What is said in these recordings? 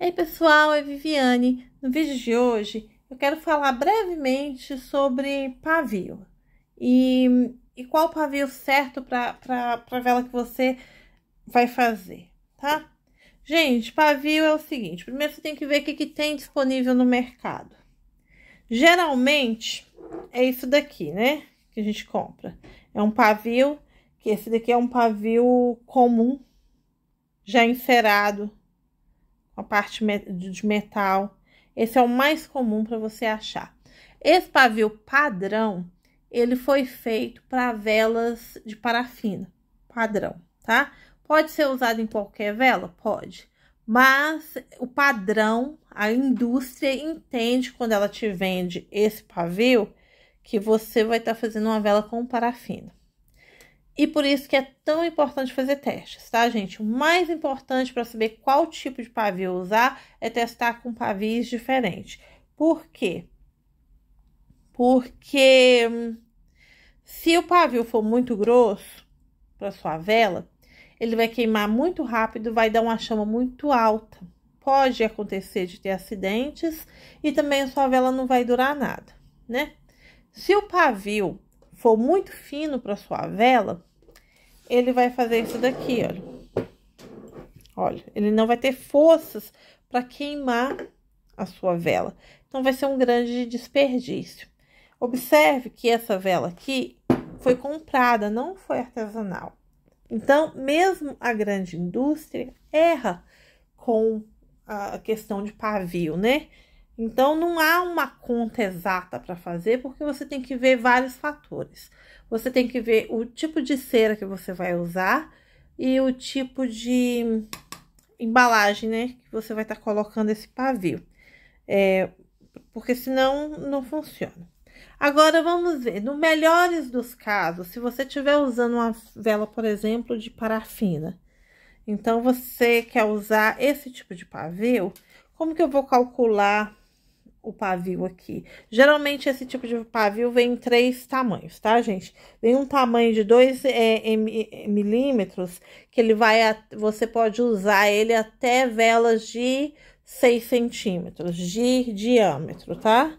Ei pessoal, é Viviane. No vídeo de hoje eu quero falar brevemente sobre pavio e, e qual pavio certo para a vela que você vai fazer, tá? Gente, pavio é o seguinte: primeiro você tem que ver o que, que tem disponível no mercado. Geralmente é isso daqui, né? Que a gente compra. É um pavio, que esse daqui é um pavio comum, já encerado uma parte de metal. Esse é o mais comum para você achar. Esse pavio padrão, ele foi feito para velas de parafina, padrão, tá? Pode ser usado em qualquer vela? Pode. Mas o padrão, a indústria entende quando ela te vende esse pavio que você vai estar tá fazendo uma vela com parafina. E por isso que é tão importante fazer testes, tá, gente? O mais importante para saber qual tipo de pavio usar é testar com pavios diferentes. Por quê? Porque hum, se o pavio for muito grosso para sua vela, ele vai queimar muito rápido, vai dar uma chama muito alta. Pode acontecer de ter acidentes e também a sua vela não vai durar nada, né? Se o pavio for muito fino para sua vela, ele vai fazer isso daqui, olha. Olha, ele não vai ter forças para queimar a sua vela. Então, vai ser um grande desperdício. Observe que essa vela aqui foi comprada, não foi artesanal. Então, mesmo a grande indústria erra com a questão de pavio, né? Então, não há uma conta exata para fazer, porque você tem que ver vários fatores. Você tem que ver o tipo de cera que você vai usar e o tipo de embalagem, né, que você vai estar tá colocando esse pavio. É, porque senão não funciona. Agora, vamos ver, no melhores dos casos, se você estiver usando uma vela, por exemplo, de parafina, então você quer usar esse tipo de pavio, como que eu vou calcular o pavio aqui. Geralmente esse tipo de pavio vem em três tamanhos, tá, gente? Vem um tamanho de 2 é, milímetros, que ele vai. Você pode usar ele até velas de 6 centímetros de diâmetro, tá?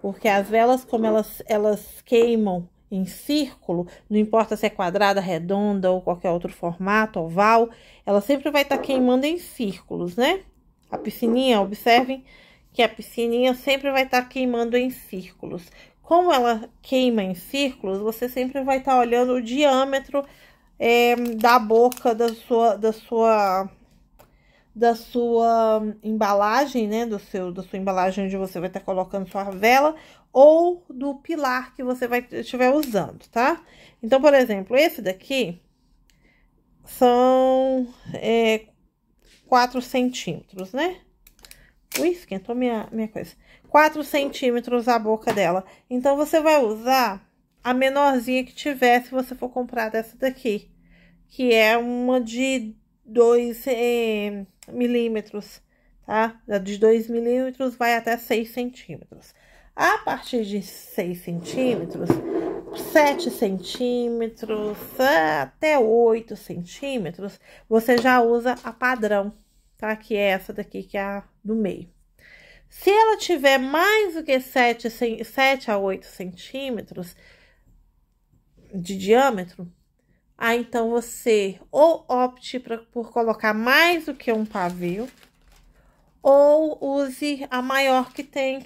Porque as velas, como elas, elas queimam em círculo, não importa se é quadrada, redonda ou qualquer outro formato, oval, ela sempre vai estar tá queimando em círculos, né? A piscininha, observem, que a piscininha sempre vai estar tá queimando em círculos. Como ela queima em círculos, você sempre vai estar tá olhando o diâmetro é, da boca da sua, da sua da sua embalagem, né, do seu da sua embalagem onde você vai estar tá colocando sua vela ou do pilar que você vai estiver usando, tá? Então, por exemplo, esse daqui são é, 4 centímetros, né? Ui, esquentou minha, minha coisa. 4 centímetros a boca dela. Então, você vai usar a menorzinha que tiver, se você for comprar dessa daqui. Que é uma de 2 eh, milímetros, tá? De 2 milímetros vai até 6 centímetros. A partir de 6 centímetros, 7 centímetros, até 8 centímetros, você já usa a padrão, tá? Que é essa daqui, que é a do meio. Se ela tiver mais do que 7, 7 a 8 centímetros de diâmetro, aí então você ou opte pra, por colocar mais do que um pavio, ou use a maior que tem,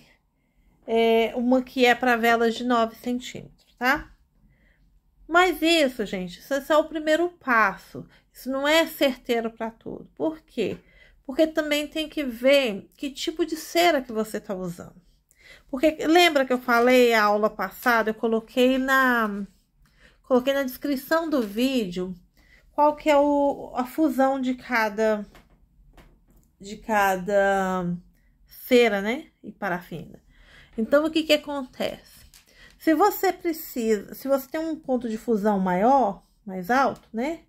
é, uma que é para velas de 9 centímetros, tá? Mas isso, gente, isso é só o primeiro passo. Isso não é certeiro para tudo. Por quê? Porque porque também tem que ver que tipo de cera que você está usando. Porque lembra que eu falei a aula passada, eu coloquei na coloquei na descrição do vídeo qual que é o, a fusão de cada de cada cera, né? E parafina. Então o que que acontece? Se você precisa, se você tem um ponto de fusão maior, mais alto, né?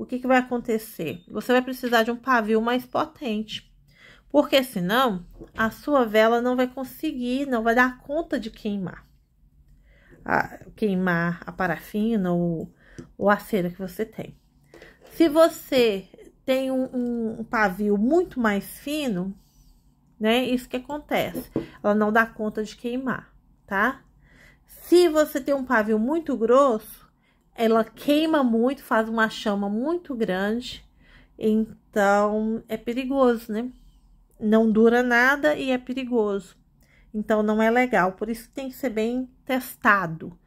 o que, que vai acontecer? Você vai precisar de um pavio mais potente, porque senão a sua vela não vai conseguir, não vai dar conta de queimar. A, queimar a parafina ou, ou a cera que você tem. Se você tem um, um, um pavio muito mais fino, né? Isso que acontece. Ela não dá conta de queimar, tá? Se você tem um pavio muito grosso, ela queima muito, faz uma chama muito grande, então é perigoso, né? Não dura nada e é perigoso. Então não é legal, por isso tem que ser bem testado.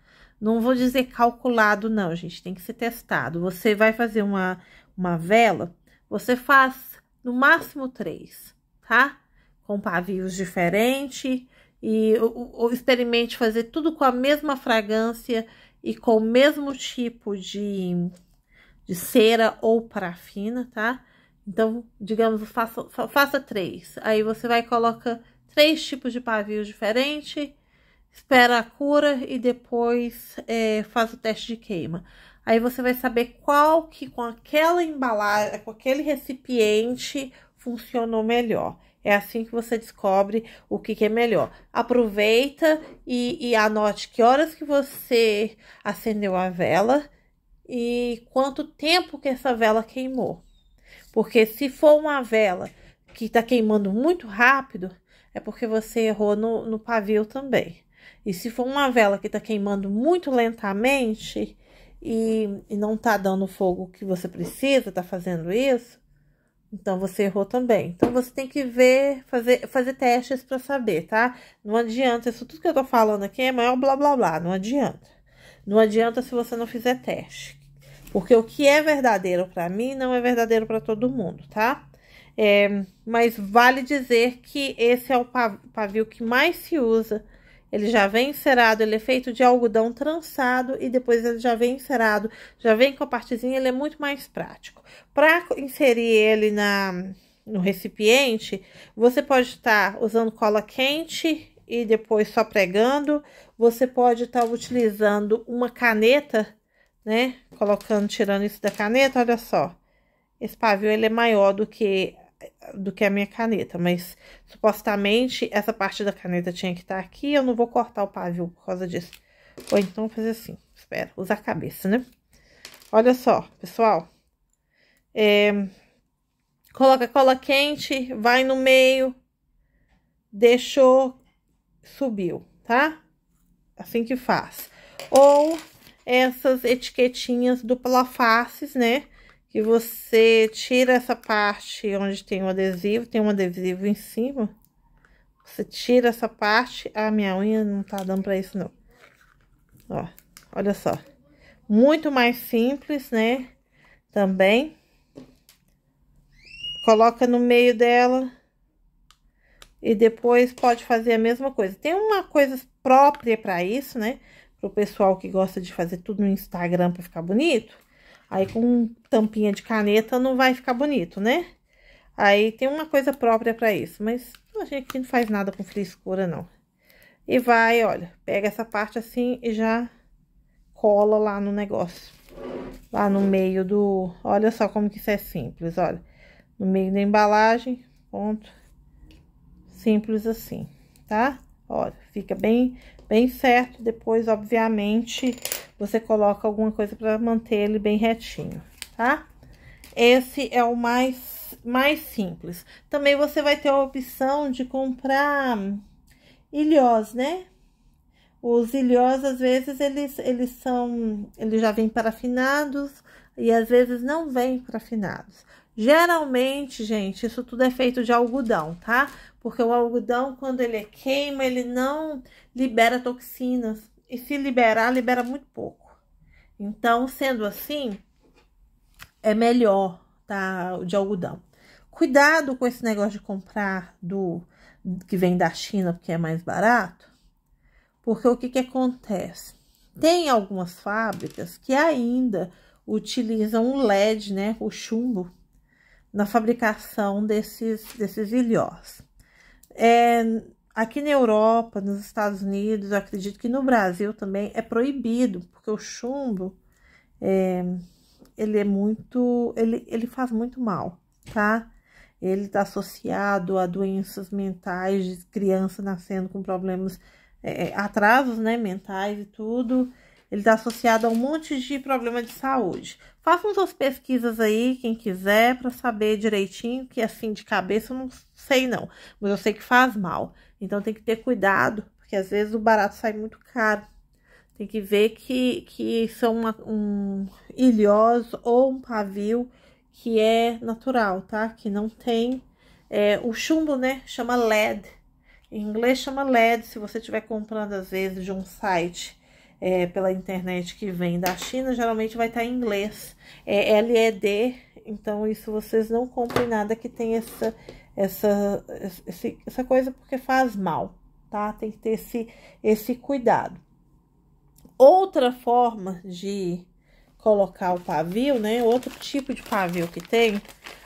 Não vou dizer calculado não, gente, tem que ser testado. Você vai fazer uma uma vela, você faz no máximo três, tá? Com pavios diferentes e ou, ou experimente fazer tudo com a mesma fragrância e com o mesmo tipo de, de cera ou parafina, tá? Então, digamos, faça, faça três. Aí você vai coloca três tipos de pavio diferente, espera a cura e depois é, faz o teste de queima. Aí você vai saber qual que com aquela embalagem, com aquele recipiente funcionou melhor. É assim que você descobre o que, que é melhor. Aproveita e, e anote que horas que você acendeu a vela e quanto tempo que essa vela queimou. Porque se for uma vela que está queimando muito rápido, é porque você errou no, no pavio também. E se for uma vela que está queimando muito lentamente e, e não está dando o fogo que você precisa, está fazendo isso, então, você errou também. Então, você tem que ver, fazer, fazer testes para saber, tá? Não adianta, isso tudo que eu tô falando aqui é maior blá blá blá, não adianta. Não adianta se você não fizer teste. Porque o que é verdadeiro para mim não é verdadeiro para todo mundo, tá? É, mas vale dizer que esse é o pavio que mais se usa ele já vem encerado, ele é feito de algodão trançado e depois ele já vem encerado, já vem com a partezinha, ele é muito mais prático. Para inserir ele na, no recipiente, você pode estar tá usando cola quente e depois só pregando. Você pode estar tá utilizando uma caneta, né? Colocando, tirando isso da caneta, olha só. Esse pavio, ele é maior do que do que a minha caneta, mas supostamente essa parte da caneta tinha que estar tá aqui, eu não vou cortar o pavio por causa disso. Ou então fazer assim, espera, usar a cabeça, né? Olha só, pessoal, é, coloca cola quente, vai no meio, deixou, subiu, tá? Assim que faz. Ou essas etiquetinhas dupla faces, né? que você tira essa parte onde tem o adesivo, tem um adesivo em cima. Você tira essa parte. Ah, minha unha não tá dando pra isso, não. Ó, olha só. Muito mais simples, né? Também. Coloca no meio dela. E depois pode fazer a mesma coisa. Tem uma coisa própria pra isso, né? Pro pessoal que gosta de fazer tudo no Instagram pra ficar bonito Aí com tampinha de caneta não vai ficar bonito, né? Aí tem uma coisa própria para isso, mas a gente aqui não faz nada com frescura, não. E vai, olha, pega essa parte assim e já cola lá no negócio. Lá no meio do... Olha só como que isso é simples, olha. No meio da embalagem, ponto. Simples assim, tá? Olha, fica bem, bem certo. Depois, obviamente, você coloca alguma coisa para manter ele bem retinho, tá? Esse é o mais, mais simples. Também você vai ter a opção de comprar ilhós, né? Os ilhós, às vezes, eles, eles são... Eles já vêm parafinados e, às vezes, não vêm parafinados. Geralmente, gente, isso tudo é feito de algodão, tá? Porque o algodão, quando ele queima, ele não libera toxinas e se liberar, libera muito pouco. Então, sendo assim, é melhor, tá? De algodão. Cuidado com esse negócio de comprar do que vem da China porque é mais barato, porque o que, que acontece? Tem algumas fábricas que ainda utilizam o LED, né? O chumbo na fabricação desses, desses ilhós. É, Aqui na Europa, nos Estados Unidos, eu acredito que no Brasil também é proibido, porque o chumbo é, ele é muito, ele, ele faz muito mal, tá? Ele está associado a doenças mentais, de criança nascendo com problemas, é, é atrasos, né, mentais e tudo. Ele está associado a um monte de problema de saúde. Façam suas pesquisas aí, quem quiser, para saber direitinho, que assim de cabeça eu não sei não, mas eu sei que faz mal. Então tem que ter cuidado, porque às vezes o barato sai muito caro. Tem que ver que, que são uma, um ilhós ou um pavio que é natural, tá? Que não tem é, o chumbo, né? Chama LED. Em inglês chama LED. Se você estiver comprando às vezes de um site é, pela internet que vem da China, geralmente vai estar em inglês. É LED. Então isso vocês não comprem nada que tem essa essa, essa coisa porque faz mal, tá? Tem que ter esse, esse cuidado. Outra forma de colocar o pavio, né? Outro tipo de pavio que tem.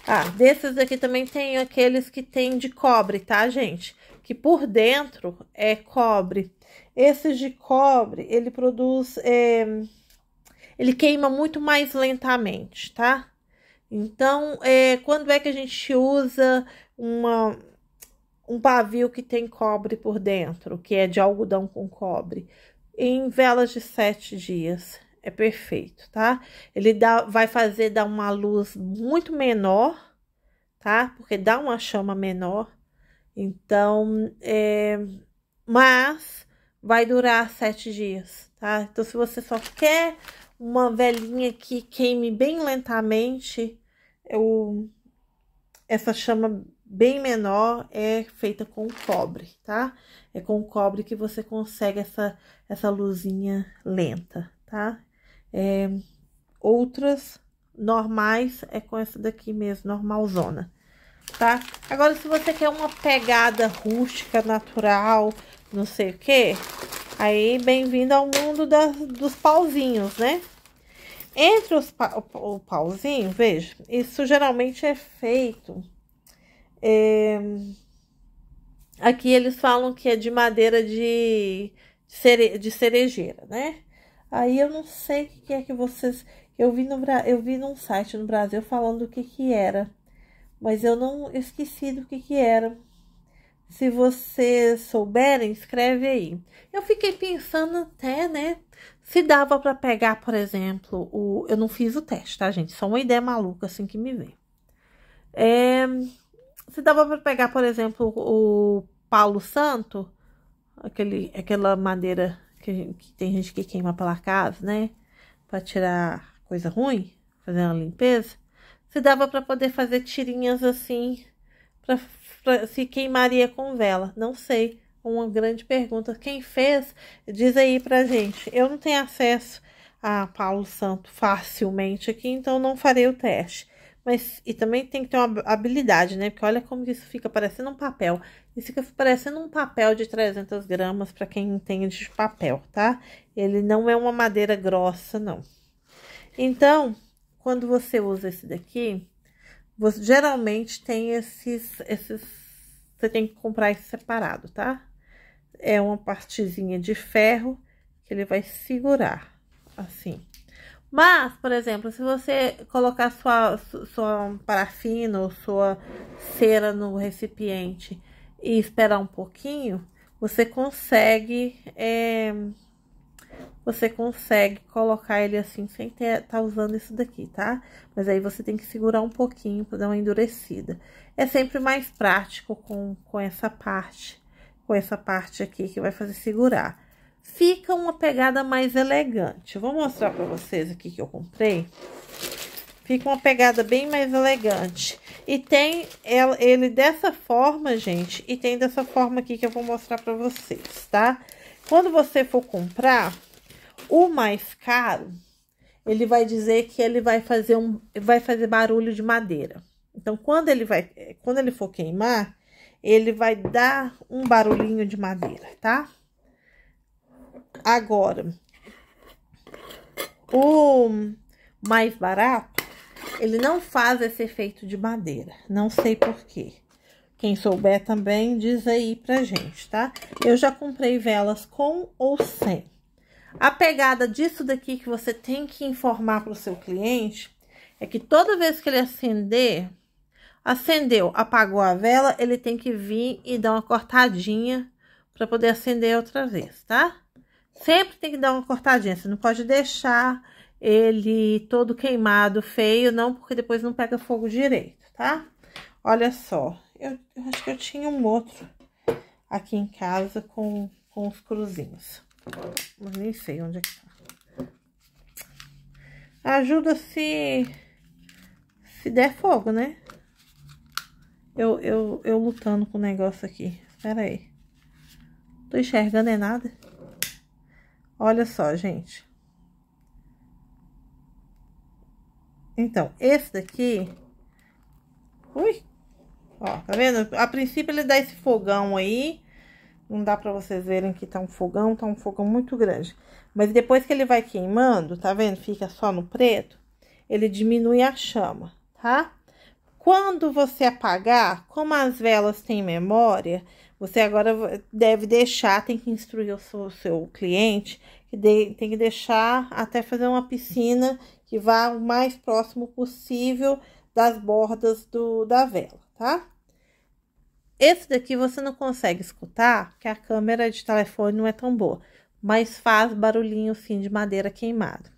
Ah, desses aqui também tem aqueles que tem de cobre, tá, gente? Que por dentro é cobre. Esses de cobre, ele produz... É, ele queima muito mais lentamente, tá? Então, é, quando é que a gente usa uma, um pavio que tem cobre por dentro, que é de algodão com cobre? Em velas de sete dias. É perfeito, tá? Ele dá, vai fazer dar uma luz muito menor, tá? Porque dá uma chama menor. Então, é, mas vai durar sete dias, tá? Então, se você só quer uma velhinha que queime bem lentamente. Eu, essa chama bem menor é feita com cobre, tá? É com cobre que você consegue essa, essa luzinha lenta, tá? É, outras normais é com essa daqui mesmo, normalzona, tá? Agora, se você quer uma pegada rústica, natural, não sei o que, Aí, bem-vindo ao mundo da, dos pauzinhos, né? Entre os pa, o, o pauzinho, veja, isso geralmente é feito. É, aqui eles falam que é de madeira de, cere, de cerejeira, né? Aí eu não sei o que é que vocês. Eu vi, no, eu vi num site no Brasil falando o que, que era, mas eu não esqueci do que, que era. Se vocês souberem, escreve aí. Eu fiquei pensando até, né? Se dava para pegar, por exemplo, o. Eu não fiz o teste, tá, gente? Só uma ideia maluca assim que me vem. É... Se dava para pegar, por exemplo, o Paulo Santo, aquele, aquela madeira que, que tem gente que queima pela casa, né? Para tirar coisa ruim, fazer uma limpeza. Se dava para poder fazer tirinhas assim, para se queimaria com vela? Não sei. Uma grande pergunta. Quem fez, diz aí pra gente. Eu não tenho acesso a Paulo Santo facilmente aqui, então não farei o teste. Mas, e também tem que ter uma habilidade, né? Porque olha como isso fica parecendo um papel. Isso fica parecendo um papel de 300 gramas, para quem entende de papel, tá? Ele não é uma madeira grossa, não. Então, quando você usa esse daqui, você, geralmente tem esses, esses. Você tem que comprar isso separado, tá? É uma partezinha de ferro que ele vai segurar, assim. Mas, por exemplo, se você colocar sua, sua parafina ou sua cera no recipiente e esperar um pouquinho, você consegue é, você consegue colocar ele assim sem estar tá usando isso daqui, tá? Mas aí você tem que segurar um pouquinho para dar uma endurecida. É sempre mais prático com, com essa parte, com essa parte aqui que vai fazer segurar. Fica uma pegada mais elegante. Eu vou mostrar para vocês aqui que eu comprei. Fica uma pegada bem mais elegante. E tem ele dessa forma, gente, e tem dessa forma aqui que eu vou mostrar para vocês, tá? Quando você for comprar, o mais caro, ele vai dizer que ele vai fazer um vai fazer barulho de madeira. Então, quando ele vai quando ele for queimar, ele vai dar um barulhinho de madeira, tá? Agora, o mais barato, ele não faz esse efeito de madeira. Não sei porquê. Quem souber também diz aí pra gente, tá? Eu já comprei velas com ou sem. A pegada disso daqui que você tem que informar para o seu cliente é que toda vez que ele acender, acendeu, apagou a vela, ele tem que vir e dar uma cortadinha para poder acender outra vez, tá? Sempre tem que dar uma cortadinha, você não pode deixar ele todo queimado, feio, não, porque depois não pega fogo direito, tá? Olha só, eu, eu acho que eu tinha um outro aqui em casa com, com os cruzinhos. Mas nem sei onde é que tá. Ajuda se... Se der fogo, né? Eu, eu, eu lutando com o negócio aqui. Espera aí. Tô enxergando é nada. Olha só, gente. Então, esse daqui... Ui! Ó, tá vendo? A princípio ele dá esse fogão aí não dá para vocês verem que tá um fogão, tá um fogão muito grande. Mas depois que ele vai queimando, tá vendo? Fica só no preto, ele diminui a chama, tá? Quando você apagar, como as velas têm memória, você agora deve deixar, tem que instruir o seu, o seu cliente, que de, tem que deixar até fazer uma piscina que vá o mais próximo possível das bordas do, da vela, tá? Esse daqui você não consegue escutar, porque a câmera de telefone não é tão boa, mas faz barulhinho sim de madeira queimada.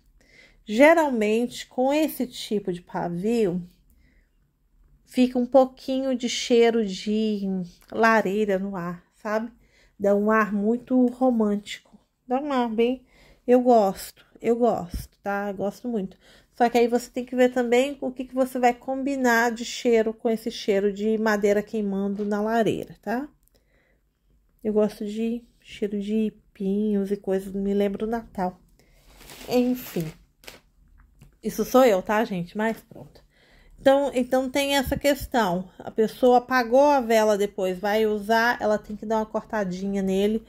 Geralmente, com esse tipo de pavio, fica um pouquinho de cheiro de lareira no ar, sabe? Dá um ar muito romântico. Dá um ar bem. Eu gosto, eu gosto, tá? gosto muito. Só que aí você tem que ver também o que, que você vai combinar de cheiro com esse cheiro de madeira queimando na lareira, tá? Eu gosto de cheiro de pinhos e coisas, me lembra o Natal. Enfim. Isso sou eu, tá, gente? Mas pronto. Então, então tem essa questão. A pessoa apagou a vela depois, vai usar, ela tem que dar uma cortadinha nele,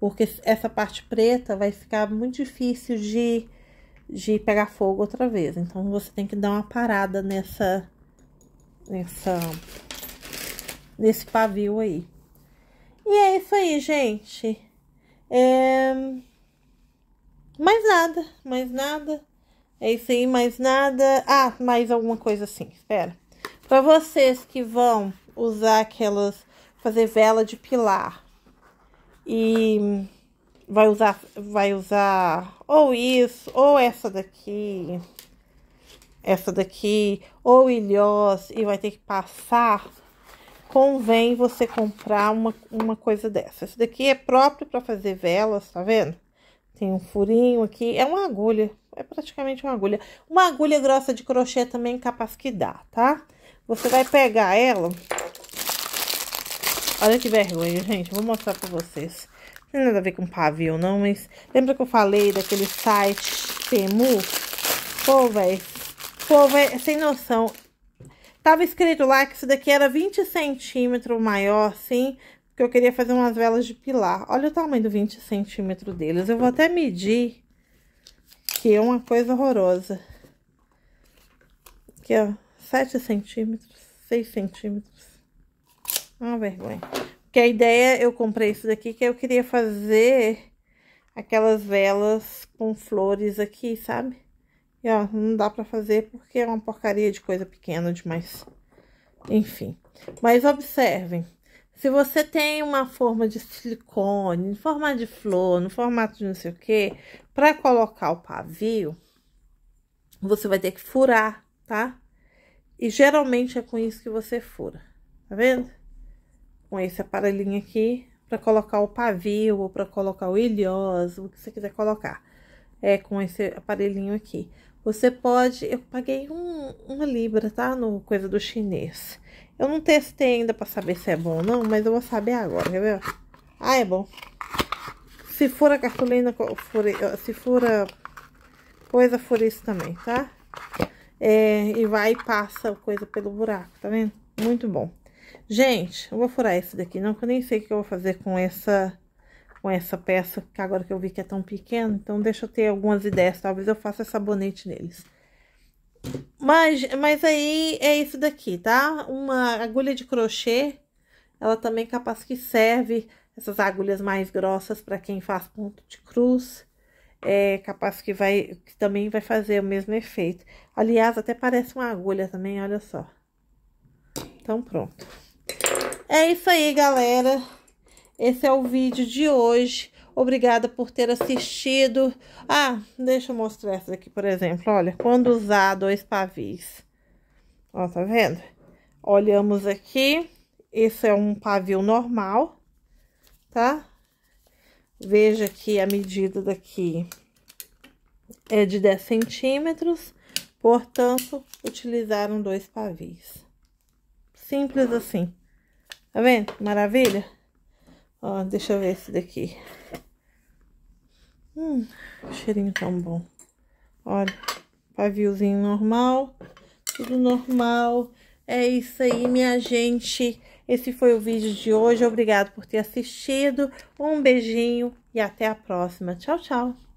porque essa parte preta vai ficar muito difícil de de pegar fogo outra vez. Então, você tem que dar uma parada nessa... nessa nesse pavio aí. E é isso aí, gente. É... Mais nada, mais nada. É isso aí, mais nada. Ah, mais alguma coisa assim, espera. Para vocês que vão usar aquelas... Fazer vela de pilar e vai usar, vai usar ou isso, ou essa daqui, essa daqui, ou ilhós, e vai ter que passar, convém você comprar uma, uma coisa dessa. Esse daqui é próprio para fazer velas, tá vendo? Tem um furinho aqui, é uma agulha, é praticamente uma agulha. Uma agulha grossa de crochê também é capaz que dá, tá? Você vai pegar ela... Olha que vergonha, gente, vou mostrar para vocês. Não tem nada a ver com pavio, não, mas... Lembra que eu falei daquele site Temu? Pô, velho. Pô, velho, sem noção. Tava escrito lá que isso daqui era 20 centímetros maior, assim, porque eu queria fazer umas velas de pilar. Olha o tamanho do 20 centímetros deles. Eu vou até medir, que é uma coisa horrorosa. Aqui, ó, 7 centímetros, 6 centímetros. Uma vergonha. Que a ideia, eu comprei isso daqui, que eu queria fazer aquelas velas com flores aqui, sabe? E, ó, não dá pra fazer porque é uma porcaria de coisa pequena demais. Enfim. Mas observem. Se você tem uma forma de silicone, em forma de flor, no formato de não sei o que, para colocar o pavio, você vai ter que furar, tá? E geralmente é com isso que você fura, tá vendo? com esse aparelhinho aqui para colocar o pavio ou para colocar o ilhoso o que você quiser colocar. É com esse aparelhinho aqui. Você pode, eu paguei um, uma libra, tá? No coisa do chinês. Eu não testei ainda para saber se é bom ou não, mas eu vou saber agora, quer ver? Ah, é bom. Se for a cartolina, se for a coisa, for isso também, tá? É, e vai e passa a coisa pelo buraco, tá vendo? Muito bom. Gente, eu vou furar esse daqui, não, que eu nem sei o que eu vou fazer com essa, com essa peça, que agora que eu vi que é tão pequeno, então deixa eu ter algumas ideias, talvez eu faça sabonete neles. Mas, mas aí é isso daqui, tá? Uma agulha de crochê, ela também é capaz que serve essas agulhas mais grossas para quem faz ponto de cruz é capaz que vai que também vai fazer o mesmo efeito. Aliás, até parece uma agulha também, olha só. Então, pronto. É isso aí, galera. Esse é o vídeo de hoje. Obrigada por ter assistido. Ah, deixa eu mostrar essa aqui, por exemplo. Olha, quando usar dois pavis. Ó, tá vendo? Olhamos aqui. Esse é um pavio normal, tá? Veja que a medida daqui é de 10 centímetros. Portanto, utilizaram dois pavis. Simples assim. Tá vendo? Maravilha? Ó, deixa eu ver esse daqui. Hum, cheirinho tão bom. Olha, paviozinho normal, tudo normal. É isso aí, minha gente. Esse foi o vídeo de hoje. Obrigado por ter assistido. Um beijinho e até a próxima. Tchau, tchau.